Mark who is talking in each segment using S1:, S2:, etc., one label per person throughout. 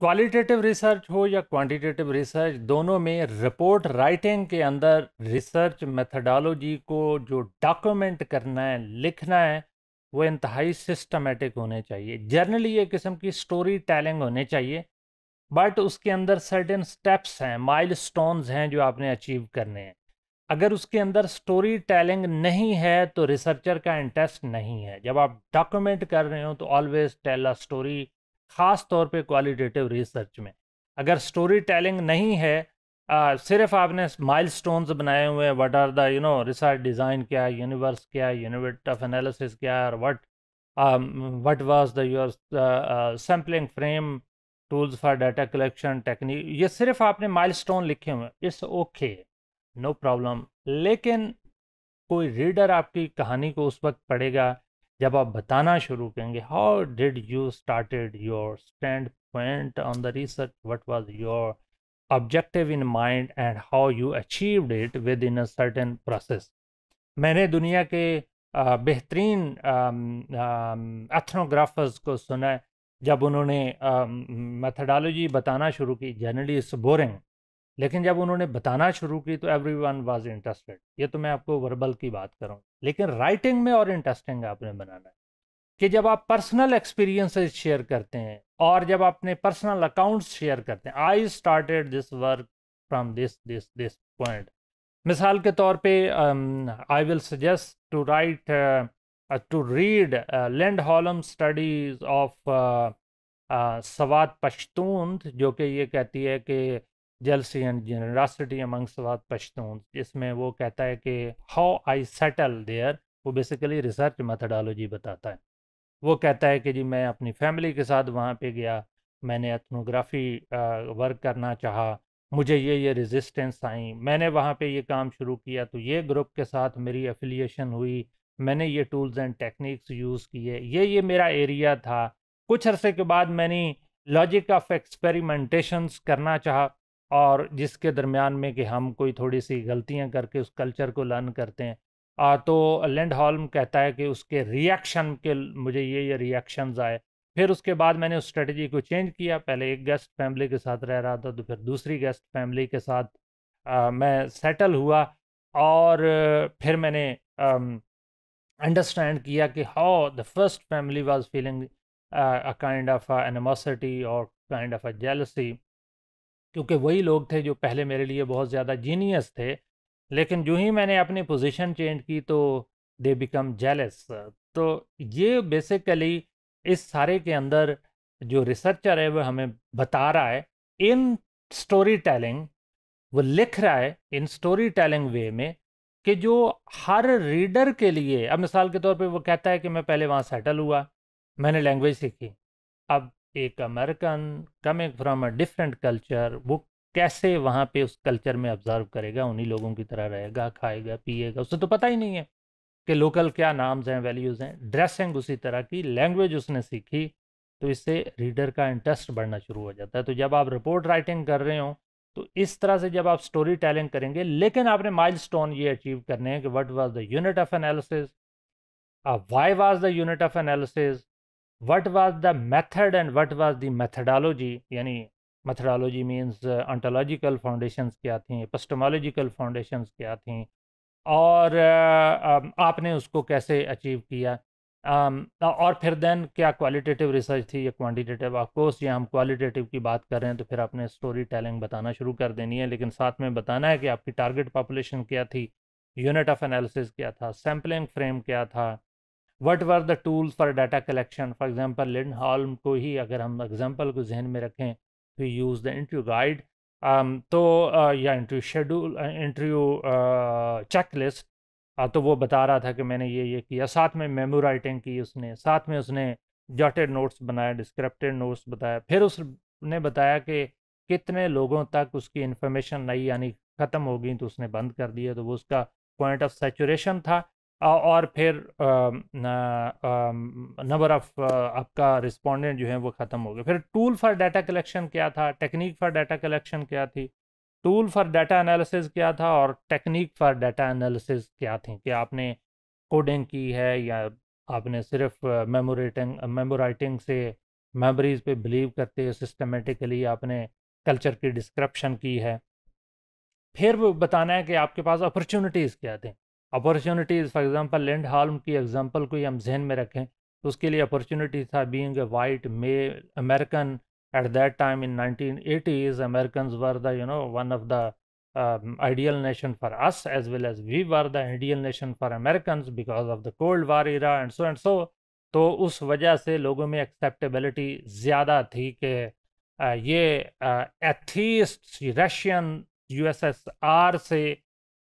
S1: Qualitative research हो या quantitative research दोनों में रिपोर्ट राइटिंग के अंदर रिसर्च मेथडोलॉजी को जो डॉक्यूमेंट करना है लिखना है वो इंतहाई सिस्टमेटिक होने चाहिए जर्नली एक किस्म की स्टोरी टेलिंग होने चाहिए बट उसके अंदर सर्टेन स्टेप्स हैं माइल हैं जो आपने अचीव करने हैं अगर उसके अंदर स्टोरी टेलिंग नहीं है तो रिसर्चर का इंटरेस्ट नहीं है जब आप डॉक्यूमेंट कर रहे हो तो ऑलवेज टेल अ स्टोरी ख़ास तौर पे क्वालिटेटिव रिसर्च में अगर स्टोरी टेलिंग नहीं है आ, सिर्फ आपने माइलस्टोन्स बनाए हुए हैं what are the you know research design क्या है यूनिवर्स क्या है यूनिट ऑफ एनालिसिस क्या है और what was the your sampling frame tools for data collection technique ये सिर्फ आपने माइलस्टोन लिखे हुए हैं इट्स ओके नो प्रॉब्लम लेकिन कोई रीडर आपकी कहानी को उस वक्त पढ़ेगा जब आप बताना शुरू करेंगे how did you started your standpoint on the research what was your objective in mind and how you achieved it within a certain process मैंने दुनिया के बेहतरीन एथनोग्राफर्स को सुना जब उन्होंने मेथडोलॉजी बताना शुरू की जनरली इट्स बोरिंग लेकिन जब उन्होंने बताना शुरू की तो एवरी वन वॉज इंटरेस्टेड ये तो मैं आपको वर्बल की बात करूँ लेकिन राइटिंग में और इंटरेस्टिंग आपने बनाना है कि जब आप पर्सनल एक्सपीरियंसेस शेयर करते हैं और जब अपने पर्सनल अकाउंट्स शेयर करते हैं I started this work from this this this point मिसाल के तौर पे I will suggest to write to read Lindholm studies of Swat Pashtun जो कि ये कहती है कि jealousy and generosity amongst Sawat Pashtuns. इसमें वो कहता है कि हाउ आई सेटल देयर वो बेसिकली रिसर्च मैथडोलॉजी बताता है वो कहता है कि जी मैं अपनी फैमिली के साथ वहाँ पे गया मैंने एथनोग्राफी वर्क करना चाहा मुझे ये ये रेजिस्टेंस आई मैंने वहाँ पे ये काम शुरू किया तो ये ग्रुप के साथ मेरी एफिलिएशन हुई मैंने ये टूल्स एंड टेक्निक्स यूज़ किए ये ये मेरा एरिया था कुछ अरसे के बाद मैंने लॉजिक ऑफ एक्सपेरिमेंटेशंस करना चाहा और जिसके दरमियान में कि हम कोई थोड़ी सी गलतियां करके उस कल्चर को लर्न करते हैं आ, तो लैंड हॉल्म कहता है कि उसके रिएक्शन के मुझे ये ये रिएक्शंस आए फिर उसके बाद मैंने उस स्ट्रेटजी को चेंज किया पहले एक गेस्ट फैमिली के साथ रह रहा था तो फिर दूसरी गेस्ट फैमिली के साथ आ, मैं सेटल हुआ और फिर मैंने अंडरस्टैंड किया कि how the first family was feeling a kind of animosity और काइंड ऑफ अ जेलसी क्योंकि वही लोग थे जो पहले मेरे लिए बहुत ज़्यादा जीनियस थे लेकिन जो ही मैंने अपनी पोजीशन चेंज की तो दे बिकम जेलस तो ये बेसिकली इस सारे के अंदर जो रिसर्चर है वह हमें बता रहा है इन स्टोरी टेलिंग वो लिख रहा है इन स्टोरी टेलिंग वे में कि जो हर रीडर के लिए अब मिसाल के तौर पे वो कहता है कि मैं पहले वहाँ सेटल हुआ मैंने लैंग्वेज सीखी अब एक American coming from a different culture वो कैसे वहाँ पे उस कल्चर में ऑब्जर्व करेगा उन्हीं लोगों की तरह रहेगा खाएगा पिएगा उसे तो पता ही नहीं है कि लोकल क्या नाम्स हैं वैल्यूज़ हैं ड्रेसिंग उसी तरह की लैंग्वेज उसने सीखी तो इससे रीडर का इंटरेस्ट बढ़ना शुरू हो जाता है तो जब आप रिपोर्ट राइटिंग कर रहे हो तो इस तरह से जब आप स्टोरी टेलिंग करेंगे लेकिन आपने माइल ये अचीव करने हैं कि what was the unit of analysis why was the unit of analysis what was the method and what was the methodology यानी methodology means uh, ontological foundations क्या थी पस्टमोलॉजिकल फाउंडेशन क्या थी और uh, um, आपने उसको कैसे अचीव किया um, और फिर देन क्या क्वालिटेटिव रिसर्च थी या क्वान्टिटेटिव ऑफकोर्स या हम क्वालिटेटिव की बात कर रहे हैं तो फिर आपने स्टोरी टेलिंग बताना शुरू कर देनी है लेकिन साथ में बताना है कि आपकी टारगेट पॉपुलेशन क्या थी यूनिट ऑफ एनालिसिस क्या था सैम्पलिंग फ्रेम क्या था what were the tools for data collection for example Lindholm को ही अगर हम एग्ज़ाम्पल को जहन में रखें to use the interview guide तो, um, तो uh, या interview schedule interview checklist तो वो बता रहा था कि मैंने ये ये किया साथ में मेमो राइटिंग की उसने साथ में उसने जॉटेड नोट्स बनाए डिस्क्रिप्टेड नोट्स बताया फिर उसने बताया कि कितने लोगों तक उसकी इन्फॉर्मेशन नहीं यानी ख़त्म हो गई तो उसने बंद कर दिया तो वो उसका पॉइंट ऑफ सेचुरेशन था और फिर नंबर ऑफ आपका रिस्पोंडेंट जो है वो ख़त्म हो गया फिर टूल फॉर डाटा कलेक्शन क्या था टेक्निक फॉर डाटा कलेक्शन क्या थी टूल फॉर डाटा एनालिसिस क्या था और टेक्निक फॉर डाटा एनालिसिस क्या थी कि आपने कोडिंग की है या आपने सिर्फ मेमोरेटिंग मेमोराइटिंग से मेमोरीज पे बिलीव करते हैं सिस्टमेटिकली आपने कल्चर की डिस्क्रप्शन की है फिर बताना है कि आपके पास अपॉर्चुनिटीज़ क्या थी opportunities for example Lindholm की एग्जांपल को ही हम जहन में रखें तो उसके लिए अपॉर्चुनिटी था being a white male American at that time in nineteen eighties American were the you know one of the ideal nation for us as well as we were the ideal nation for American because of the cold war era and so and so तो उस वजह से लोगों में acceptability ज़्यादा थी कि ये एथीस्ट रशियन यूएसएसआर से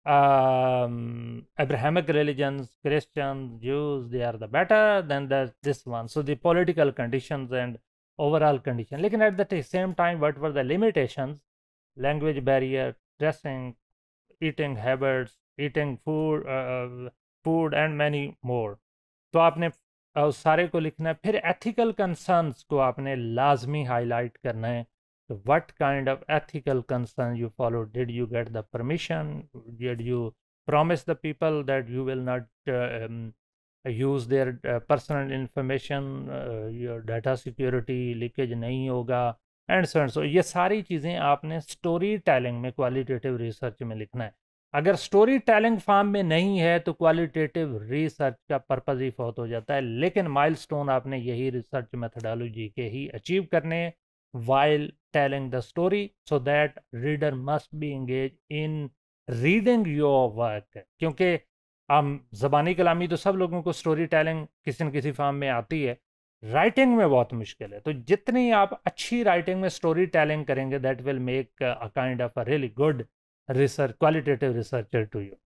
S1: um, Abrahamic religions, Christians, Jews, they are the better than the, this one. So the political conditions and overall condition. Looking at the same time, what were the limitations? Language barrier, dressing, eating habits, eating food, uh, food and many more. तो आपने उस सारे को लिखना है फिर ethical concerns को आपने लाजमी हाईलाइट करना है So what kind of ethical concern you follow Did you get the permission? Did you promise the people that you will not uh, um, use their uh, personal information, uh, your data security leakage नहीं होगा and so and सो ये सारी चीज़ें आपने storytelling में qualitative research में लिखना है अगर स्टोरी टेलिंग फॉर्म में नहीं है तो क्वालिटेटिव रिसर्च का पर्पज़ ही फौत हो जाता है लेकिन माइलस्टोन आपने यही रिसर्च मेथडोलॉजी के ही अचीव करने while telling the story so that reader must be engaged in reading your work क्योंकि हम जबानी कलामी तो सब लोगों को स्टोरी टेलिंग किसी न किसी फॉर्म में आती है राइटिंग में बहुत मुश्किल है तो जितनी आप अच्छी राइटिंग में स्टोरी टेलिंग करेंगे that will make a kind of a really good research qualitative researcher to you